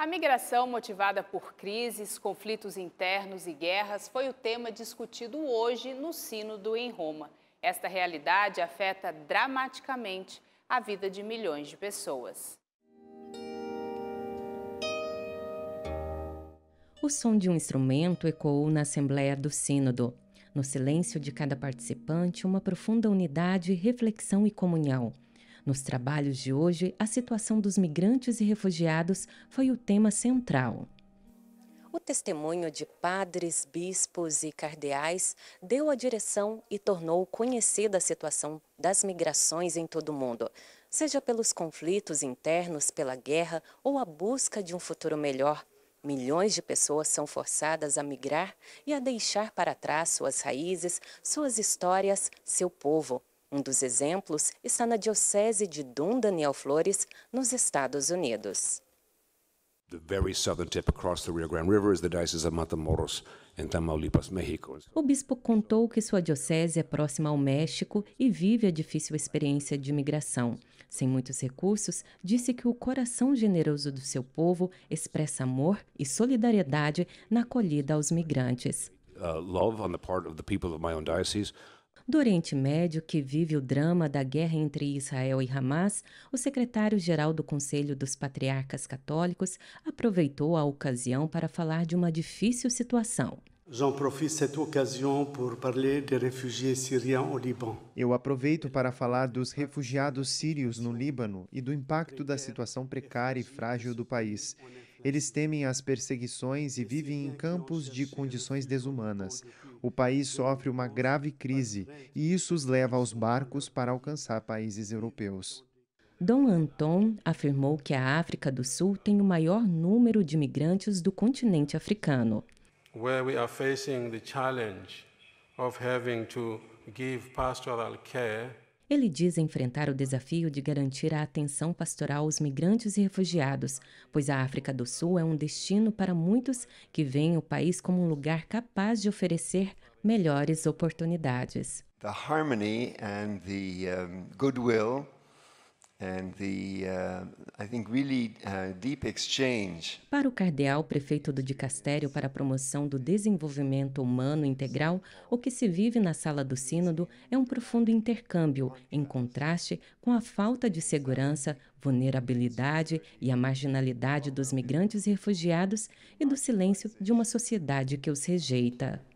A migração motivada por crises, conflitos internos e guerras foi o tema discutido hoje no Sínodo em Roma. Esta realidade afeta dramaticamente a vida de milhões de pessoas. O som de um instrumento ecoou na Assembleia do Sínodo. No silêncio de cada participante, uma profunda unidade, reflexão e comunhão. Nos trabalhos de hoje, a situação dos migrantes e refugiados foi o tema central. O testemunho de padres, bispos e cardeais deu a direção e tornou conhecida a situação das migrações em todo o mundo, seja pelos conflitos internos, pela guerra ou a busca de um futuro melhor. Milhões de pessoas são forçadas a migrar e a deixar para trás suas raízes, suas histórias, seu povo. Um dos exemplos está na diocese de Dom Daniel Flores, nos Estados Unidos. O bispo contou que sua diocese é próxima ao México e vive a difícil experiência de imigração. Sem muitos recursos, disse que o coração generoso do seu povo expressa amor e solidariedade na acolhida aos migrantes. Uh, love on the part of the people of my own diocese. Do Oriente Médio, que vive o drama da guerra entre Israel e Hamas, o secretário-geral do Conselho dos Patriarcas Católicos aproveitou a ocasião para falar de uma difícil situação. Eu aproveito para falar dos refugiados sírios no Líbano e do impacto da situação precária e frágil do país. Eles temem as perseguições e vivem em campos de condições desumanas. O país sofre uma grave crise e isso os leva aos barcos para alcançar países europeus. Dom Anton afirmou que a África do Sul tem o maior número de imigrantes do continente africano. Where we are facing the challenge of having to give pastoral care ele diz enfrentar o desafio de garantir a atenção pastoral aos migrantes e refugiados, pois a África do Sul é um destino para muitos que veem o país como um lugar capaz de oferecer melhores oportunidades. The harmony and the um, goodwill Uh, uh, para o cardeal prefeito do dicastério para a promoção do desenvolvimento humano integral, o que se vive na sala do sínodo é um profundo intercâmbio, em contraste com a falta de segurança, vulnerabilidade e a marginalidade dos migrantes e refugiados e do silêncio de uma sociedade que os rejeita.